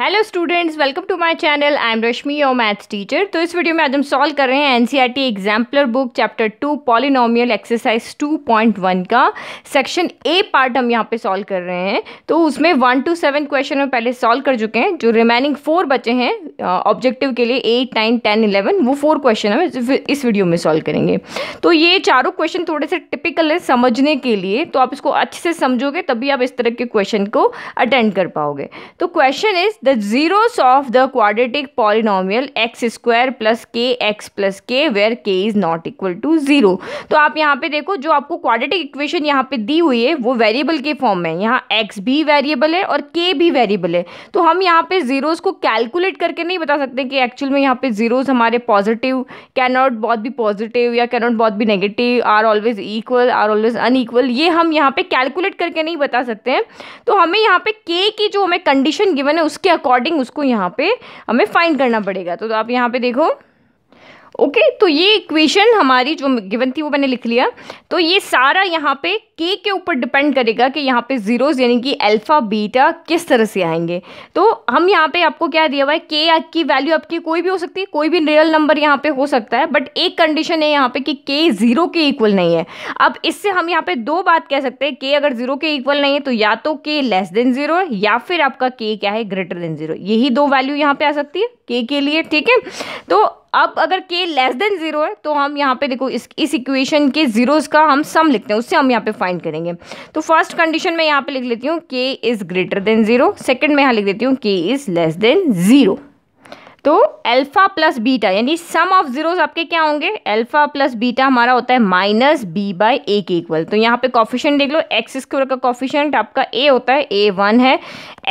Hello students welcome to my channel I am Rashmi और maths teacher तो इस video में आज हम सॉल्व कर रहे हैं NCERT exemplar book chapter two polynomial exercise 2.1 का सेक्शन ए पार्ट हम यहाँ पे सॉल्व कर रहे हैं तो उसमें वन टू सेवन क्वेश्चन हम पहले सॉल्व कर चुके हैं जो रिमेनिंग फोर बचे हैं ऑब्जेक्टिव के लिए एट नाइन टेन इलेवन वो फोर क्वेश्चन हम इस वीडियो में सॉल्व करेंगे तो ये चारों क्वेश्चन थोड़े से टिपिकल है समझने के लिए तो आप इसको अच्छे से समझोगे तभी आप इस तरह के क्वेश्चन को अटेंड कर पाओगे तो question is the zeros of the quadratic polynomial x square plus k x plus k where k is not equal to zero तो आप यहाँ पे देखो जो आपको क्वाड्रेटिक इक्वेशन यहाँ पे दी हुई है वो वेरिएबल के फॉर्म में यहाँ एक्स भी वेरिएबल है और के भी वेरिएबल है तो हम यहाँ पे ज़ीरोज़ को कैलकुलेट करके नहीं बता सकते कि एक्चुअल में यहाँ पे ज़ीरोज़ हमारे पॉजिटिव कैनॉट बहुत भी पॉजिटिव या कैनॉट बहुत भी negative are always equal are always unequal ये हम यहाँ पे कैलकुलेट करके नहीं बता सकते हैं तो हमें यहाँ पे के की जो हमें कंडीशन गिवन है उसके अकॉर्डिंग उसको यहाँ पे हमें फाइंड करना पड़ेगा तो, तो आप यहाँ पे देखो ओके okay, तो ये इक्वेशन हमारी जो गिवन थी वो मैंने लिख लिया तो ये सारा यहाँ पे के के ऊपर डिपेंड करेगा कि यहाँ पे जीरोज यानी कि अल्फ़ा बीटा किस तरह से आएंगे तो हम यहाँ पे आपको क्या दिया हुआ है के की वैल्यू आपकी कोई भी हो सकती है कोई भी रियल नंबर यहाँ पे हो सकता है बट एक कंडीशन है यहाँ पे कि के ज़ीरो के इक्वल नहीं है अब इससे हम यहाँ पे दो बात कह सकते हैं के अगर ज़ीरो के इक्वल नहीं है तो या तो के लेस देन ज़ीरो है या फिर आपका के क्या है ग्रेटर देन ज़ीरो यही दो वैल्यू यहाँ पे आ सकती है के के लिए ठीक है तो अब अगर के लेस देन ज़ीरो है तो हम यहाँ पे देखो इस इस इक्वेशन के ज़ीरोज़ का हम सम लिखते हैं उससे हम यहाँ पे फाइंड करेंगे तो फर्स्ट कंडीशन में यहाँ पे लिख लेती हूँ k is greater than zero second में यहाँ लिख देती हूँ k is less than zero तो अल्फ़ा प्लस बीटा यानी सम ऑफ जीरोस आपके क्या होंगे अल्फ़ा प्लस बीटा हमारा होता है माइनस बी बाई ए के इक्वल तो यहाँ पे कॉफिशेंट देख लो एक्स स्क्वायर का कॉफिशेंट आपका ए होता है ए वन है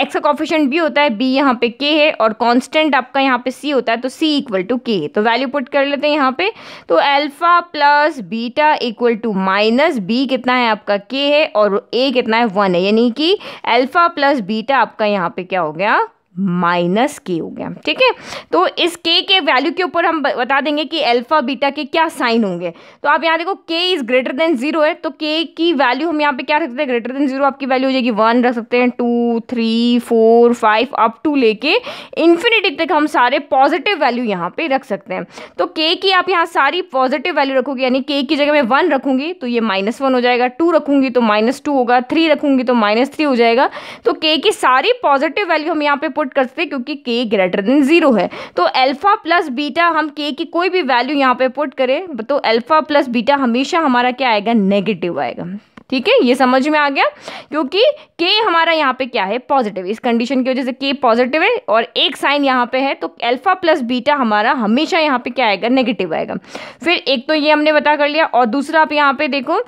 एक्स का कॉफिशेंट बी होता है बी यहाँ पे के है और कांस्टेंट आपका यहाँ पे सी होता है तो सी इक्वल टू के तो वैल्यू पुट कर लेते हैं यहाँ पे तो alpha plus beta equal to minus b कितना है आपका के है और ए कितना है वन है यानी कि एल्फा प्लस बीटा आपका यहाँ पे क्या हो गया माइनस के हो गया ठीक है तो इस के के वैल्यू के ऊपर हम बता देंगे कि अल्फ़ा बीटा के क्या साइन होंगे तो आप यहाँ देखो के इज़ ग्रेटर देन जीरो है तो के की वैल्यू हम यहाँ पे क्या रख सकते हैं ग्रेटर देन जीरो आपकी वैल्यू हो जाएगी वन रख सकते हैं two three four five up to लेके इन्फिनिटी तक हम सारे पॉजिटिव वैल्यू यहाँ पे रख सकते हैं तो के की आप यहाँ सारी पॉजिटिव वैल्यू रखोगे यानी के की जगह मैं वन रखूँगी तो ये माइनस वन हो जाएगा टू रखूँगी तो माइनस टू होगा थ्री रखूँगी तो माइनस थ्री हो जाएगा तो के की सारी पॉजिटिव वैल्यू हम यहाँ पे पुट कर सकते क्योंकि के ग्रेटर देन जीरो है तो अल्फ़ा प्लस बीटा हम के की कोई भी वैल्यू यहाँ पे पुट करें तो अल्फ़ा प्लस बीटा हमेशा हमारा क्या आएगा नेगेटिव आएगा ठीक है ये समझ में आ गया क्योंकि के हमारा यहाँ पे क्या है पॉजिटिव इस कंडीशन की वजह से के पॉजिटिव है और एक साइन यहाँ पे है तो अल्फा प्लस बीटा हमारा हमेशा यहाँ पे क्या आएगा नेगेटिव आएगा फिर एक तो ये हमने बता कर लिया और दूसरा आप यहाँ पे देखो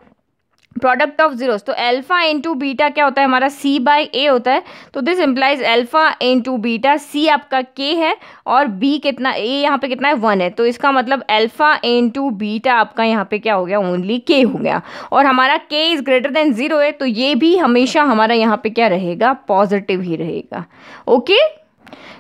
प्रोडक्ट ऑफ जीरोस तो अल्फा इनटू बीटा क्या होता है हमारा सी बाई ए होता है तो this implies alpha into beta c आपका के है और बी कितना ए यहाँ पे कितना है वन है तो इसका मतलब अल्फा इनटू बीटा आपका यहाँ पे क्या हो गया ओनली के हो गया और हमारा के इज़ ग्रेटर देन ज़ीरो है तो ये भी हमेशा हमारा यहाँ पे क्या रहेगा पॉजिटिव ही रहेगा ओके okay?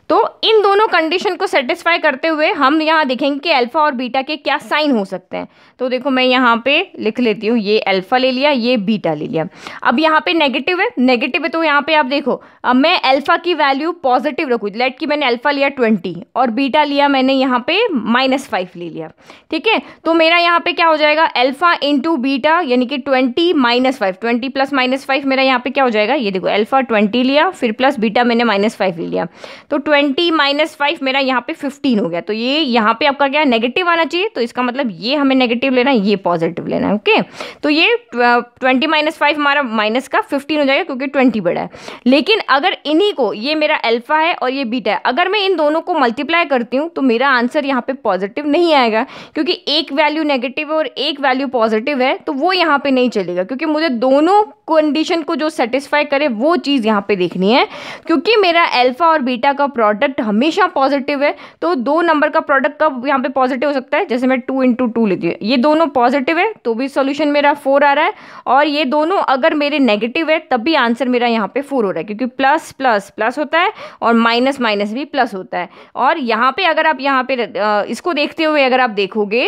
तो इन दोनों कंडीशन को सेटिस्फाई करते हुए हम यहाँ देखेंगे कि अल्फ़ा और बीटा के क्या साइन हो सकते हैं तो देखो मैं यहाँ पे लिख लेती हूँ ये अल्फ़ा ले लिया ये बीटा ले लिया अब यहाँ पे नेगेटिव है नेगेटिव है तो यहाँ पे आप देखो अब मैं अल्फ़ा की वैल्यू पॉजिटिव रखू लेट की मैंने अल्फ़ा लिया ट्वेंटी और बीटा लिया मैंने यहाँ पे माइनस फाइव ले लिया ठीक है तो मेरा यहाँ पे क्या हो जाएगा एल्फा इंटू बीटा यानी कि twenty minus five twenty plus minus five मेरा यहाँ पे क्या हो जाएगा ये देखो एल्फा ट्वेंटी लिया फिर प्लस बीटा मैंने माइनस फाइव ले लिया तो ट्वेंटी माइनस फाइव मेरा यहाँ पे फिफ्टीन हो गया तो ये यहाँ पे आपका क्या नेगेटिव आना चाहिए तो इसका मतलब ये हमें नेगेटिव लेना है ये पॉजिटिव लेना है ओके तो ये ट्वेंटी माइनस फाइव हमारा माइनस का फिफ्टीन हो जाएगा क्योंकि ट्वेंटी बड़ा है लेकिन अगर इन्हीं को ये मेरा एल्फा है और ये बीटा है अगर मैं इन दोनों को मल्टीप्लाई करती हूँ तो मेरा आंसर यहाँ पे पॉजिटिव नहीं आएगा क्योंकि एक वैल्यू नेगेटिव है और एक वैल्यू पॉजिटिव है तो वो यहाँ पे नहीं चलेगा क्योंकि मुझे दोनों कंडीशन को जो सेटिस्फाई करे वो चीज़ यहाँ पे देखनी है क्योंकि मेरा एल्फा और बीटा का प्रोडक्ट हमेशा पॉजिटिव है तो दो नंबर का प्रोडक्ट कब यहाँ पे पॉजिटिव हो सकता है जैसे मैं टू इंटू टू लेती हूँ ये दोनों पॉजिटिव है तो भी सोल्यूशन मेरा फोर आ रहा है और ये दोनों अगर मेरे नेगेटिव है तब भी आंसर मेरा यहाँ पे फोर हो रहा है क्योंकि प्लस प्लस प्लस होता है और माइनस माइनस भी प्लस होता है और यहाँ पर अगर आप यहाँ पर इसको देखते हुए अगर आप देखोगे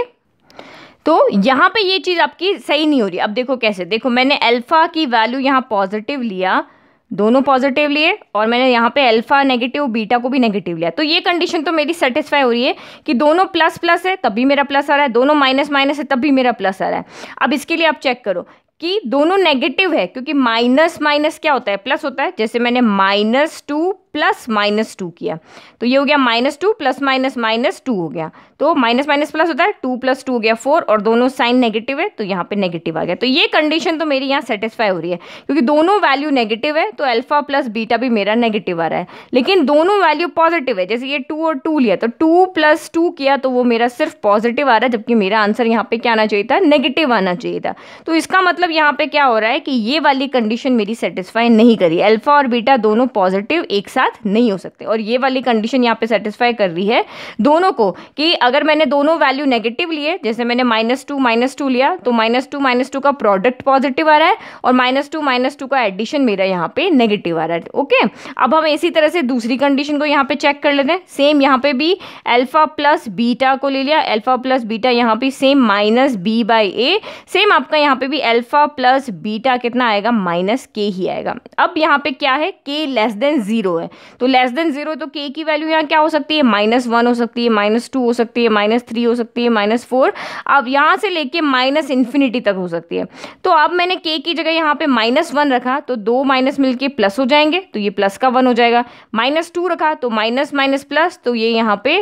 तो यहाँ पर ये चीज़ आपकी सही नहीं हो रही अब देखो कैसे देखो मैंने अल्फ़ा की वैल्यू यहाँ पॉजिटिव लिया दोनों पॉजिटिव लिए और मैंने यहाँ पे अल्फा नेगेटिव बीटा को भी नेगेटिव लिया तो ये कंडीशन तो मेरी सेटिस्फाई हो रही है कि दोनों प्लस प्लस है तब भी मेरा प्लस आ रहा है दोनों माइनस माइनस है तब भी मेरा प्लस आ रहा है अब इसके लिए आप चेक करो कि दोनों नेगेटिव है क्योंकि माइनस माइनस क्या होता है प्लस होता है जैसे मैंने minus two plus minus two किया तो ये हो गया minus two plus minus minus two हो गया तो माइनस माइनस प्लस होता है टू प्लस टू हो गया फोर और दोनों साइन नेगेटिव है तो यहाँ पे नेगेटिव आ गया तो ये कंडीशन तो मेरी यहाँ सेटिस्फाई हो रही है क्योंकि दोनों वैल्यू नेगेटिव है तो अल्फा प्लस बीटा भी मेरा नेगेटिव आ रहा है लेकिन दोनों वैल्यू पॉजिटिव है जैसे ये टू और टू लिया तो टू प्लस टू किया तो वो मेरा सिर्फ पॉजिटिव आ रहा है जबकि मेरा आंसर यहाँ पे क्या आना चाहिए था नेगेटिव आना चाहिए था तो इसका मतलब यहाँ पे क्या हो रहा है कि ये वाली कंडीशन मेरी सेटिस्फाई नहीं करी अल्फा और बीटा दोनों पॉजिटिव एक साथ साथ नहीं हो सकते और ये वाली कंडीशन यहाँ पे सेटिस्फाई कर रही है दोनों को कि अगर मैंने दोनों वैल्यू नेगेटिव लिए जैसे मैंने माइनस टू माइनस टू लिया तो माइनस टू माइनस टू का प्रोडक्ट पॉजिटिव आ रहा है और माइनस टू माइनस टू का एडिशन मेरा यहाँ पे नेगेटिव आ रहा है ओके अब हम इसी तरह से दूसरी कंडीशन को यहाँ पे चेक कर लेते हैं सेम यहाँ पे भी एल्फा प्लस बीटा को ले लिया एल्फा प्लस बीटा यहाँ पे same minus b by a same आपका यहाँ पे भी एल्फा प्लस बीटा कितना आएगा माइनस के ही आएगा अब यहाँ पे क्या है के लेस देन ज़ीरो है तो लेस देन जीरो तो के की वैल्यू यहाँ क्या हो सकती है माइनस वन हो सकती है माइनस टू हो सकती है माइनस थ्री हो सकती है माइनस फोर अब यहाँ से लेके माइनस इन्फिनिटी तक हो सकती है तो अब मैंने के की जगह यहाँ पे माइनस वन रखा तो दो माइनस मिलके प्लस हो जाएंगे तो ये प्लस का वन हो जाएगा माइनस टू रखा तो माइनस माइनस प्लस तो ये यहाँ पे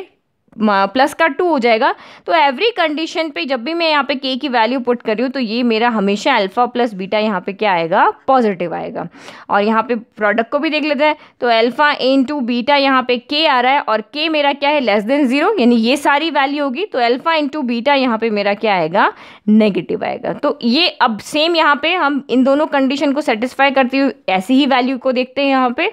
प्लस का टू हो जाएगा तो एवरी कंडीशन पे जब भी मैं यहाँ पे के की वैल्यू पुट कर रही हूँ तो ये मेरा हमेशा अल्फ़ा प्लस बीटा यहाँ पे क्या आएगा पॉजिटिव आएगा और यहाँ पे प्रोडक्ट को भी देख लेते हैं तो अल्फ़ा इन टू बीटा यहाँ पे के आ रहा है और के मेरा क्या है लेस देन ज़ीरो यानी ये सारी वैल्यू होगी तो अल्फ़ा टू बीटा यहाँ पे मेरा क्या आएगा नेगेटिव आएगा तो ये अब सेम यहाँ पे हम इन दोनों कंडीशन को सेटिस्फाई करती हुई ऐसी ही वैल्यू को देखते हैं यहाँ पर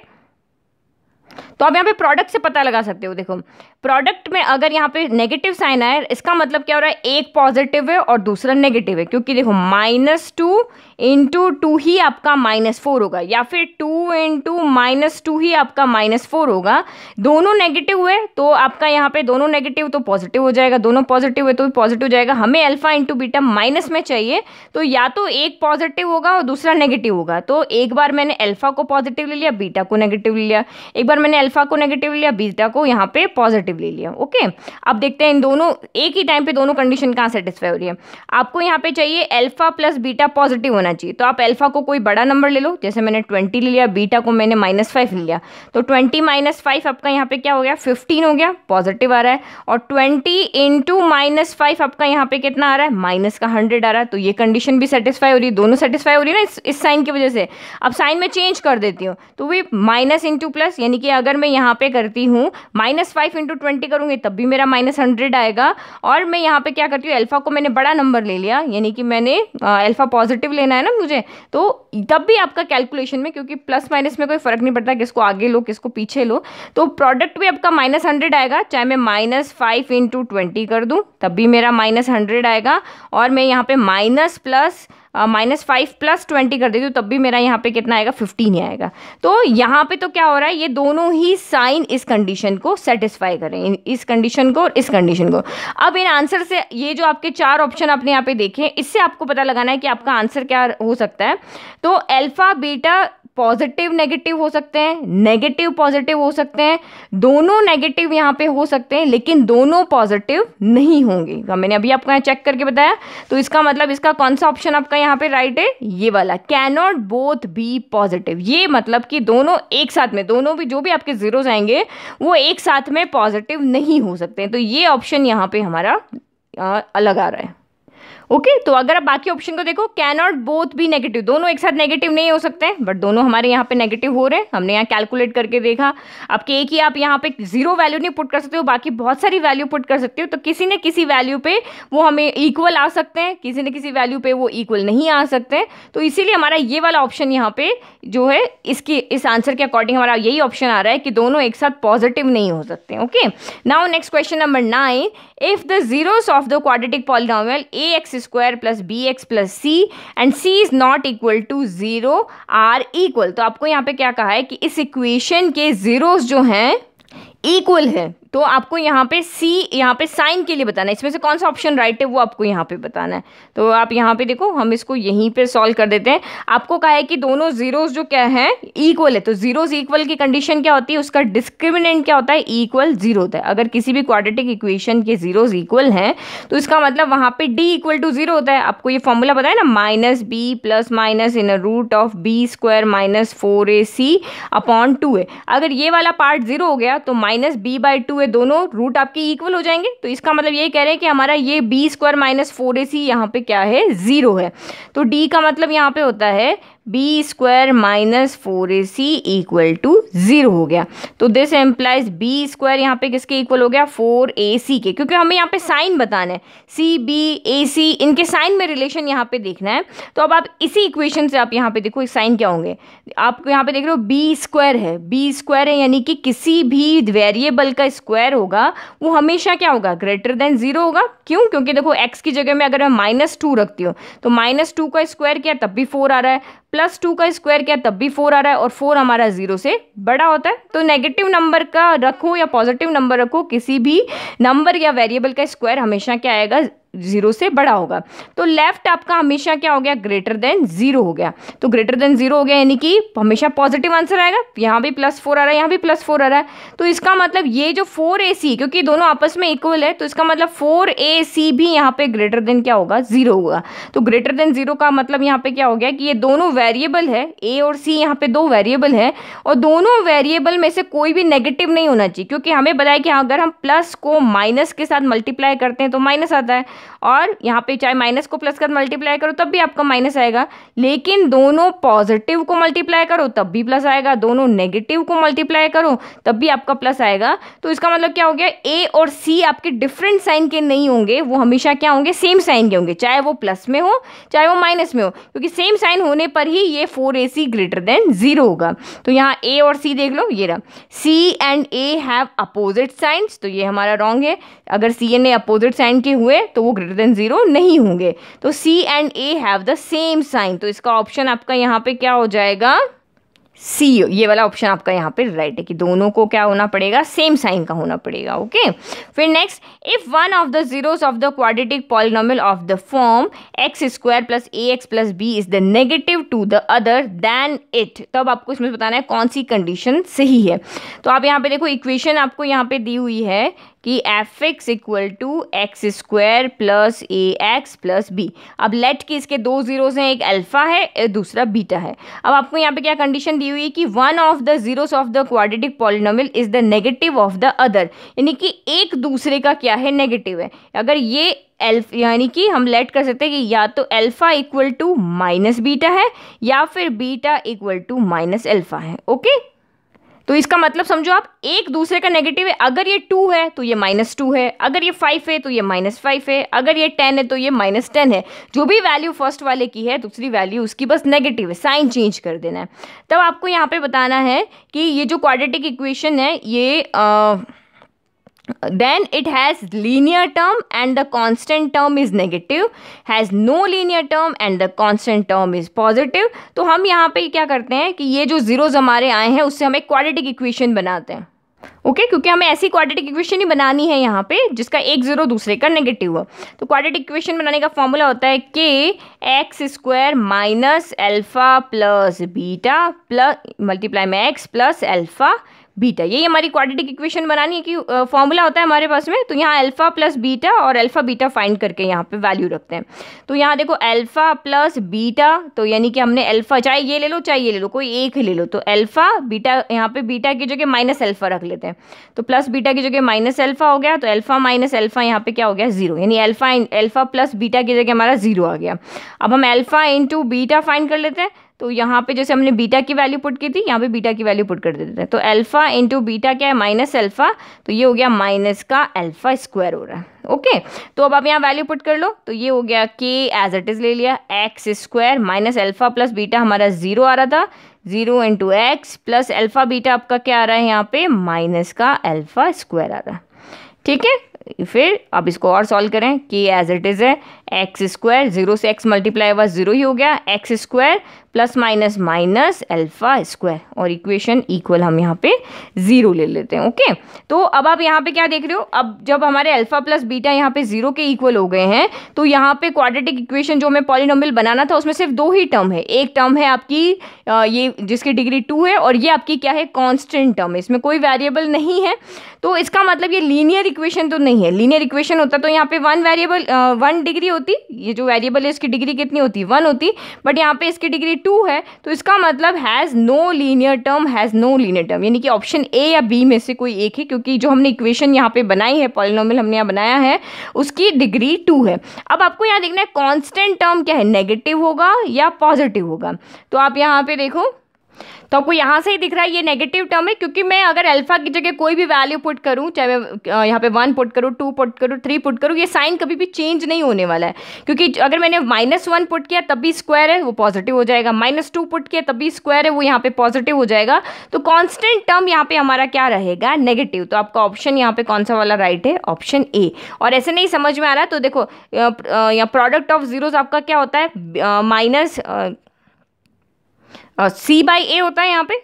तो आप यहाँ पे प्रोडक्ट से पता लगा सकते हो देखो प्रोडक्ट में अगर यहाँ पे नेगेटिव साइन आए इसका मतलब क्या हो रहा है एक पॉजिटिव है और दूसरा नेगेटिव है क्योंकि देखो माइनस टू इंटू टू ही आपका माइनस फोर होगा या फिर टू इंटू माइनस टू ही आपका माइनस फोर होगा दोनों नेगेटिव है तो आपका यहाँ पे दोनों नेगेटिव तो पॉजिटिव हो जाएगा दोनों पॉजिटिव है तो पॉजिटिव हो जाएगा हमें अल्फा इंटू बीटा माइनस में चाहिए तो या तो एक पॉजिटिव होगा और दूसरा नेगेटिव होगा तो एक बार मैंने अल्फा को पॉजिटिव ले लिया बीटा को नेगेटिव ले लिया एक बार मैंने अल्फा को नेगेटिव लिया बीटा को यहाँ पे पॉजिटिव ले लिया ओके अब देखते हैं इन दोनों एक ही टाइम पे दोनों कंडीशन कहाँ सेटिस्फाई हो रही है आपको यहाँ पे चाहिए अल्फा प्लस बीटा पॉजिटिव होना करना चाहिए तो आप अल्फ़ा को कोई बड़ा नंबर ले लो जैसे मैंने ट्वेंटी ले लिया बीटा को मैंने माइनस फाइव ले लिया तो ट्वेंटी माइनस फाइव आपका यहाँ पे क्या हो गया फिफ्टीन हो गया पॉजिटिव आ रहा है और ट्वेंटी इंटू माइनस फाइव आपका यहाँ पे कितना आ रहा है माइनस का हंड्रेड आ रहा है तो ये कंडीशन भी सेटिस्फाई हो रही है दोनों सेटिस्फाई हो रही है ना इस, इस साइन की वजह से अब साइन में चेंज कर देती हूँ तो वही माइनस इंटू प्लस यानी कि अगर मैं यहाँ पे करती हूँ माइनस फाइव इंटू ट्वेंटी करूँगी तब भी मेरा माइनस हंड्रेड आएगा और मैं यहाँ पे क्या करती हूँ एल्फा को मैंने बड़ा नंबर ले लिया यानी कि मैंने एल्फा पॉजिटिव लेना करना है ना मुझे तो तब भी आपका कैलकुलेशन में क्योंकि प्लस माइनस में कोई फ़र्क नहीं पड़ता किसको आगे लो किसको पीछे लो तो प्रोडक्ट भी आपका माइनस हंड्रेड आएगा चाहे मैं माइनस फाइव इंटू ट्वेंटी कर दूँ तब भी मेरा माइनस हंड्रेड आएगा और मैं यहाँ पे minus plus minus five plus twenty कर देती हूँ तब भी मेरा यहाँ पे कितना आएगा फिफ्टीन ही आएगा तो यहाँ पे तो क्या हो रहा है ये दोनों ही साइन इस कंडीशन को सेटिस्फाई करें इस कंडीशन को और इस कंडीशन को अब इन आंसर से ये जो आपके चार ऑप्शन आपने यहाँ पे देखे इससे आपको पता लगाना है कि आपका आंसर क्या हो सकता है तो एल्फ़ा बीटा पॉजिटिव नेगेटिव हो सकते हैं नेगेटिव पॉजिटिव हो सकते हैं दोनों नेगेटिव यहाँ पे हो सकते हैं लेकिन दोनों पॉजिटिव नहीं होंगे हाँ, मैंने अभी आपको यहाँ चेक करके बताया तो इसका मतलब इसका कौन सा ऑप्शन आपका यहाँ पे राइट है ये वाला कैनॉट बोथ बी पॉजिटिव ये मतलब कि दोनों एक साथ में दोनों भी जो भी आपके जीरोज आएंगे वो एक साथ में पॉजिटिव नहीं हो सकते तो ये ऑप्शन यहाँ पे हमारा अलग आ रहा है ओके तो अगर आप बाकी ऑप्शन को देखो कैन नॉट बोथ भी नेगेटिव दोनों एक साथ नेगेटिव नहीं हो सकते हैं बट दोनों हमारे यहाँ पे नेगेटिव हो रहे हैं हमने यहाँ कैलकुलेट करके देखा अब के एक ही आप यहाँ पे जीरो वैल्यू नहीं पुट कर सकते हो बाकी बहुत सारी वैल्यू पुट कर सकते हो तो किसी न किसी वैल्यू पे वो हमें इक्वल आ सकते हैं किसी न किसी वैल्यू पे वो इक्वल नहीं आ सकते हैं तो इसीलिए हमारा ये वाला ऑप्शन यहाँ पे जो है इसकी इस आंसर के अकॉर्डिंग हमारा यही ऑप्शन आ रहा है कि दोनों एक साथ पॉजिटिव नहीं हो सकते okay now next question number nine if the zero of the quadratic polynomial a x square plus b x plus c and c is not equal to zero are equal तो आपको यहाँ पे क्या कहा है कि इस इक्वेशन के जीरोस जो हैं इक्वल है तो आपको यहाँ पे सी यहाँ पे साइन के लिए बताना है इसमें से कौन सा ऑप्शन राइट है वो आपको यहाँ पे बताना है तो आप यहाँ पे देखो हम इसको यहीं पे सॉल्व कर देते हैं आपको कहा है कि दोनों जीरोज़ जो क्या है इक्वल है तो जीरोज़ इक्वल की कंडीशन क्या होती है उसका डिस्क्रिमिनेंट क्या होता है इक्वल जीरो होता है अगर किसी भी क्वाडिटिक इक्वेशन के जीरोज़ इक्वल हैं तो इसका मतलब वहाँ पर डी इक्वल टू जीरो होता है आपको ये फॉर्मूला बताया ना minus b plus minus in root of b square minus four a c upon two a अगर ये वाला पार्ट जीरो हो गया तो माइनस बी बाई टू हुए दोनों रूट आपके इक्वल हो जाएंगे तो इसका मतलब ये कह रहे हैं कि हमारा ये b square minus four a c यहाँ पर क्या है ज़ीरो है तो डी का मतलब यहाँ पे होता है b square minus four a c equal to zero हो गया तो दिस एम्प्लाइज बी स्क्वायर यहाँ पे किसके इक्वल हो गया फोर ए सी के क्योंकि हमें यहाँ पे साइन बताना है सी बी ए सी इनके साइन में रिलेशन यहाँ पे देखना है तो अब आप इसी इक्वेशन से आप यहाँ पे देखो साइन क्या होंगे आपको यहाँ पे देख रहे हो बी स्क्वायर है बी स्क्वायर है यानी कि किसी भी वेरिएबल का स्क्वायर होगा वो हमेशा क्या होगा ग्रेटर देन ज़ीरो होगा क्यों क्योंकि देखो एक्स की जगह में अगर मैं माइनस टू रखती हूँ तो माइनस टू का स्क्वायर क्या तब भी फोर आ रहा है प्लस टू का स्क्वायर किया तब भी फोर आ रहा है और फोर हमारा जीरो से बड़ा होता है तो नेगेटिव नंबर का रखो या पॉजिटिव नंबर रखो किसी भी नंबर या वेरिएबल का स्क्वायर हमेशा क्या आएगा जीरो से बड़ा होगा तो लेफ्ट आपका हमेशा क्या हो गया ग्रेटर देन जीरो हो गया तो ग्रेटर देन जीरो हो गया यानी कि हमेशा पॉजिटिव आंसर आएगा यहाँ भी प्लस फोर आ रहा है यहाँ भी प्लस फोर आ रहा है तो इसका मतलब ये जो फोर ए सी क्योंकि दोनों आपस में इक्वल है तो इसका मतलब फोर ए सी भी यहाँ पे ग्रेटर देन क्या होगा जीरो होगा तो ग्रेटर देन जीरो का मतलब यहाँ पे क्या हो गया कि ये दोनों वेरिएबल है ए और सी यहाँ पे दो वेरिएबल है और दोनों वेरिएबल में से कोई भी नेगेटिव नहीं होना चाहिए क्योंकि हमें बताया कि अगर हम प्लस को माइनस के साथ मल्टीप्लाई करते हैं तो माइनस आता है और यहाँ पे चाहे माइनस को प्लस के साथ मल्टीप्लाई करो तब भी आपका माइनस आएगा लेकिन दोनों पॉजिटिव को मल्टीप्लाई करो तब भी प्लस आएगा दोनों नेगेटिव को मल्टीप्लाई करो तब भी आपका प्लस आएगा तो इसका मतलब क्या हो गया ए और सी आपके डिफरेंट साइन के नहीं होंगे वो हमेशा क्या होंगे सेम साइन के होंगे चाहे वो प्लस में हो चाहे वो माइनस में हो क्योंकि सेम साइन होने पर ही ये four a c greater than zero होगा तो यहाँ ए और सी देख लो ये तेरह c and a have opposite signs तो ये हमारा रॉन्ग है अगर c and a opposite sign के हुए तो वो ग्रेटर देन ज़ीरो नहीं होंगे तो c and a have the same sign तो इसका ऑप्शन आपका यहाँ पे क्या हो जाएगा सी ये वाला ऑप्शन आपका यहाँ पे राइट है कि दोनों को क्या होना पड़ेगा सेम साइन का होना पड़ेगा ओके फिर next if one of the zeros of the quadratic polynomial of the form x square plus a x plus b is the negative to the other then it तब आपको इसमें बताना है कौन सी कंडीशन सही है तो आप यहाँ पे देखो इक्वेशन आपको यहाँ पे दी हुई है कि f x equal to x square plus a x plus b अब लेट के इसके दो जीरोज़ हैं एक अल्फ़ा है दूसरा बीटा है अब आपको यहाँ पे क्या कंडीशन दी हुई है कि one of the zeros of the quadratic polynomial is the negative of the other यानी कि एक दूसरे का क्या है नेगेटिव है अगर ये एल्फ यानी कि हम लेट कर सकते हैं कि या तो alpha equal to minus beta है या फिर beta equal to minus alpha है ओके तो इसका मतलब समझो आप एक दूसरे का नेगेटिव है अगर ये टू है तो ये माइनस टू है अगर ये फाइव है तो ये माइनस फाइव है अगर ये टेन है तो ये माइनस टेन है जो भी वैल्यू फर्स्ट वाले की है दूसरी वैल्यू उसकी बस नेगेटिव है साइन चेंज कर देना है तब आपको यहाँ पे बताना है कि ये जो क्वाड्रेटिक इक्वेशन है ये आ, then it has linear term and the constant term is negative has no linear term and the constant term is positive तो हम यहाँ पर क्या करते हैं कि ये जो ज़ीरोज़ हमारे आए हैं उससे हम एक क्वाड्रेटिक इक्वेशन बनाते हैं ओके okay? क्योंकि हमें ऐसी क्वाड्रेटिक इक्वेशन ही बनानी है यहाँ पे जिसका एक ज़ीरो दूसरे का नेगेटिव हो तो क्वाड्रेटिक इक्वेशन बनाने का फॉर्मूला होता है के x square minus alpha plus beta plus multiply में एक्स प्लस एल्फ़ा बीटा यही हमारी क्वाड्रेटिक इक्वेशन बनानी है कि फॉर्मूला होता है हमारे पास में तो यहाँ अल्फ़ा प्लस बीटा और अल्फ़ा बीटा फाइंड करके यहाँ पे वैल्यू रखते हैं तो यहाँ देखो अल्फ़ा प्लस बीटा तो यानी कि हमने अल्फ़ा चाहे ये ले लो चाहे ये ले लो कोई एक ही ले लो तो अल्फ़ा बीटा यहाँ पे बीटा की जगह माइनस अल्फ़ा रख लेते हैं तो प्लस बीटा की जगह माइनस अल्फ़ा हो गया तो अल्फ़ा माइनस अल्फ़ा यहाँ पे क्या हो गया जीरो यानी अल्फ़ा अल्फ़ा प्लस बीटा की जगह हमारा जीरो आ गया अब हम अल्फ़ा इंटू बीटा फाइंड कर लेते हैं तो यहाँ पे जैसे हमने बीटा की वैल्यू पुट की थी यहाँ पे बीटा की वैल्यू पुट कर देते हैं तो अल्फ़ा इंटू बीटा क्या है माइनस अल्फ़ा तो ये हो गया माइनस का अल्फ़ा स्क्वायर हो रहा है ओके तो अब आप यहाँ वैल्यू पुट कर लो तो ये हो गया के एज इट इज़ ले लिया x square minus alpha plus beta हमारा ज़ीरो आ रहा था zero into x plus alpha beta आपका क्या आ रहा है यहाँ पे माइनस का अल्फ़ा स्क्वायर आ रहा है ठीक है फिर आप इसको और सॉल्व करें के एज इट इज़ है एक्स स्क्वायर जीरो से एक्स मल्टीप्लाई हुआ जीरो ही हो गया x square plus minus minus alpha square और इक्वेशन इक्वल हम यहाँ पे जीरो ले लेते हैं ओके तो अब आप यहाँ पे क्या देख रहे हो अब जब हमारे अल्फा प्लस बीटा यहाँ पे जीरो के इक्वल हो गए हैं तो यहाँ पे क्वाड्रेटिक इक्वेशन जो हमें पॉलिनोमियल बनाना था उसमें सिर्फ दो ही टर्म है एक टर्म है आपकी ये जिसकी डिग्री टू है और ये आपकी क्या है कॉन्स्टेंट टर्म है इसमें कोई वेरिएबल नहीं है तो इसका मतलब ये लीनियर इक्वेशन तो नहीं है लीनियर इक्वेशन होता तो यहाँ पे वन वेरिएबल वन डिग्री होती ये जो वेरिएबल है इसकी डिग्री कितनी होती वन होती बट यहाँ पे इसकी डिग्री टू है तो इसका मतलब has no linear term has no linear term यानी कि ऑप्शन ए या बी में से कोई एक है क्योंकि जो हमने इक्वेशन यहाँ पे बनाई है पॉलिनोमल हमने यहाँ बनाया है उसकी डिग्री टू है अब आपको यहाँ देखना है कॉन्स्टेंट टर्म क्या है नेगेटिव होगा या पॉजिटिव होगा तो आप यहाँ पर देखो तो आपको यहाँ से ही दिख रहा है ये नेगेटिव टर्म है क्योंकि मैं अगर अल्फा की जगह कोई भी वैल्यू पुट करूँ चाहे मैं यहाँ पे वन पुट करूँ टू पुट करूँ थ्री पुट करूँ ये साइन कभी भी चेंज नहीं होने वाला है क्योंकि अगर मैंने माइनस वन पुट किया तब भी स्क्वायर है वो पॉजिटिव हो जाएगा माइनस टू पुट किया तब भी स्क्वायर है वो यहाँ पे पॉजिटिव हो जाएगा तो कॉन्स्टेंट टर्म यहाँ पे हमारा क्या रहेगा नेगेटिव तो आपका ऑप्शन यहाँ पे कौन सा वाला राइट है ऑप्शन ए और ऐसे नहीं समझ में आ रहा तो देखो यहाँ प्रोडक्ट ऑफ जीरोज आपका क्या होता है माइनस सी बाई ए होता है यहाँ पे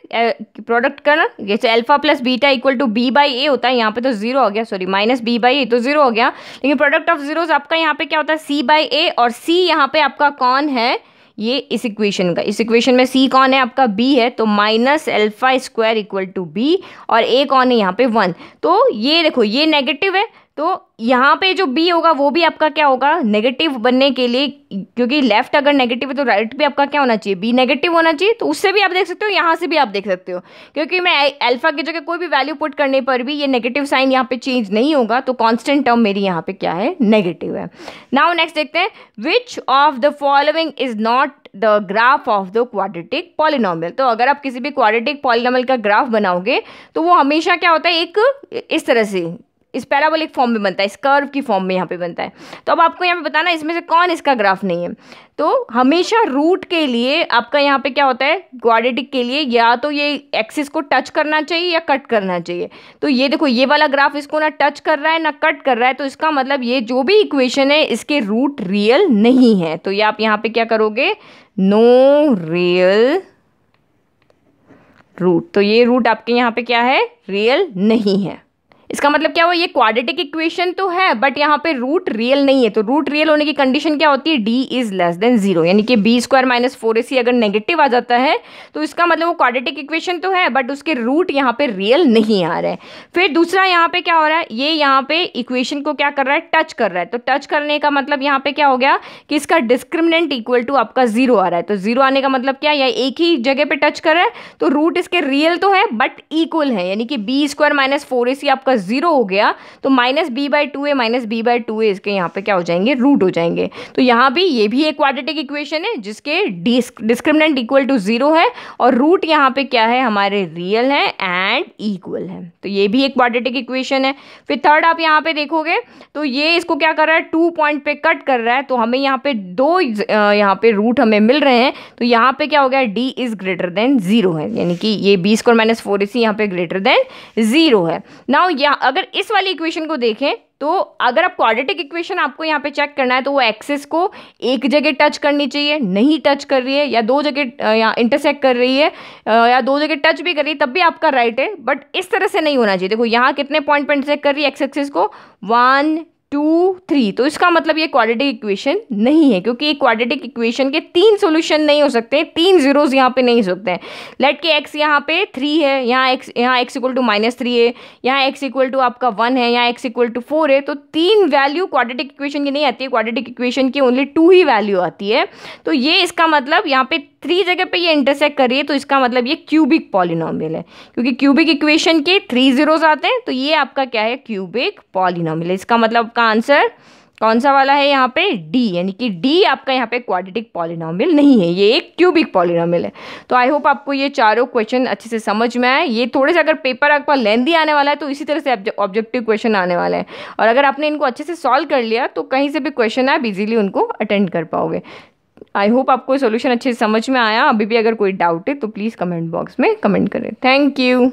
प्रोडक्ट का ना जैसे alpha plus beta equal to b by a होता है यहाँ पे तो जीरो हो गया sorry minus b by a तो जीरो हो गया लेकिन प्रोडक्ट ऑफ जीरोज आपका यहाँ पे क्या होता है सी बाई ए और सी यहाँ पे आपका कौन है ये इस इक्वेशन का इस इक्वेशन में सी कौन है आपका बी है तो minus alpha square equal to b और ए कौन है यहाँ पे वन तो ये देखो ये नेगेटिव है तो यहाँ पे जो बी होगा वो भी आपका क्या होगा नेगेटिव बनने के लिए क्योंकि लेफ्ट अगर नेगेटिव है तो राइट भी आपका क्या होना चाहिए बी नेगेटिव होना चाहिए तो उससे भी आप देख सकते हो यहाँ से भी आप देख सकते हो क्योंकि मैं अल्फा की जगह कोई भी वैल्यू पुट करने पर भी ये नेगेटिव साइन यहाँ पे चेंज नहीं होगा तो कॉन्स्टेंट टर्म मेरी यहाँ पे क्या है नेगेटिव है नाउ नेक्स्ट देखते हैं which of the following is not the graph of the quadratic polynomial तो अगर आप किसी भी क्वाड्रेटिक पॉलिनॉमल का ग्राफ बनाओगे तो वो हमेशा क्या होता है एक इस तरह से इस पैराबोलिक फॉर्म में बनता है इस कर्व की फॉर्म में यहाँ पे बनता है तो अब आपको यहाँ पे बताना इसमें से कौन इसका ग्राफ नहीं है तो हमेशा रूट के लिए आपका यहाँ पे क्या होता है क्वाड्रेटिक के लिए या तो ये एक्सिस को टच करना चाहिए या कट करना चाहिए तो ये देखो ये वाला ग्राफ इसको ना टच कर रहा है ना कट कर रहा है तो इसका मतलब ये जो भी इक्वेशन है इसके रूट रियल नहीं है तो ये आप यहाँ पे क्या करोगे नो रियल रूट तो ये रूट आपके यहाँ पे क्या है रियल नहीं है इसका मतलब क्या हुआ ये क्वाड्रेटिक इक्वेशन तो है बट यहाँ पे रूट रियल नहीं है तो रूट रियल होने की कंडीशन क्या होती है D is less than zero यानी कि b square minus four a c अगर नेगेटिव आ जाता है तो इसका मतलब वो क्वाड्रेटिक इक्वेशन तो है बट उसके रूट यहाँ पे रियल नहीं आ रहे फिर दूसरा यहाँ पे क्या हो रहा है ये यहाँ पे इक्वेशन को क्या कर रहा है टच कर रहा है तो टच करने का मतलब यहाँ पे क्या हो गया कि इसका डिस्क्रिमिनेंट इक्वल टू आपका जीरो आ रहा है तो जीरो आने का मतलब क्या है एक ही जगह पे टच कर रहा है तो रूट इसके रियल तो है बट इक्वल है यानी कि b square minus four a c आपका ज़ीरो हो गया तो minus b by two a minus b by two a इसके यहाँ पे क्या हो जाएंगे रूट हो जाएंगे तो यहाँ भी ये भी एक क्वाड्रेटिक इक्वेशन है जिसके डिस्क्रिमिनेंट इक्वल टू ज़ीरो है और रूट यहाँ पे क्या है हमारे रियल है एंड इक्वल है तो ये भी एक क्वाड्रेटिक इक्वेशन है फिर थर्ड आप यहाँ पे देखोगे तो ये इसको क्या कर रहा है टू पॉइंट पे कट कर रहा है तो हमें यहाँ पे दो यहाँ पे रूट हमें मिल रहे हैं तो यहाँ पे क्या हो गया D is greater than zero है यानी कि ये बी स्क्वायर माइनस फोर इसी यहाँ पे ग्रेटर देन ज़ीरो है नाउ ये यहाँ अगर इस वाली इक्वेशन को देखें तो अगर आप क्वाड्रेटिक इक्वेशन आपको यहाँ पे चेक करना है तो वो एक्सिस को एक जगह टच करनी चाहिए नहीं टच कर रही है या दो जगह या इंटरसेक्ट कर रही है या दो जगह टच भी कर रही है तब भी आपका राइट है बट इस तरह से नहीं होना चाहिए देखो यहाँ कितने पॉइंट पर इंटरसेक्ट कर रही है एक्स एक्सिस को वन टू थ्री तो इसका मतलब ये क्वाड्रेटिक इक्वेशन नहीं है क्योंकि एक क्वाड्रेटिक इक्वेशन के तीन सॉल्यूशन नहीं हो सकते तीन जीरोस यहाँ पे नहीं हो सकते हैं लेट के एक्स यहाँ पे थ्री है यहाँ एक्स यहाँ x equal to minus three है यहाँ एक्स इक्वल टू आपका वन है यहाँ एक्स इक्वल टू फोर है तो तीन वैल्यू क्वाड्रेटिक इक्वेशन की नहीं आती है क्वाड्रेटिक इक्वेशन की ओनली टू ही वैल्यू आती है तो ये इसका मतलब यहाँ पे थ्री जगह पे ये इंटरसेक्ट कर रही है तो इसका मतलब ये क्यूबिक पॉलिनॉमिल है क्योंकि क्यूबिक इक्वेशन के थ्री जीरोज आते हैं तो ये आपका क्या है क्यूबिक पॉलिनॉमिल है इसका मतलब आपका आंसर कौन सा वाला है यहाँ पे डी यानी कि डी आपका यहाँ पे क्वाड्रेटिक पॉलिनॉमिल नहीं है ये एक क्यूबिक पॉलिनॉमिल है तो आई होप आपको ये चारों क्वेश्चन अच्छे से समझ में आए ये थोड़े से अगर पेपर आपका लेंदी आने वाला है तो इसी तरह से ऑब्जेक्टिव क्वेश्चन आने वाला है और अगर आपने इनको अच्छे से सॉल्व कर लिया तो कहीं से भी क्वेश्चन आप इजिली उनको अटेंड कर पाओगे आई होप आपको सोल्यूशन अच्छे से समझ में आया अभी भी अगर कोई डाउट है तो प्लीज़ कमेंट बॉक्स में कमेंट करें थैंक यू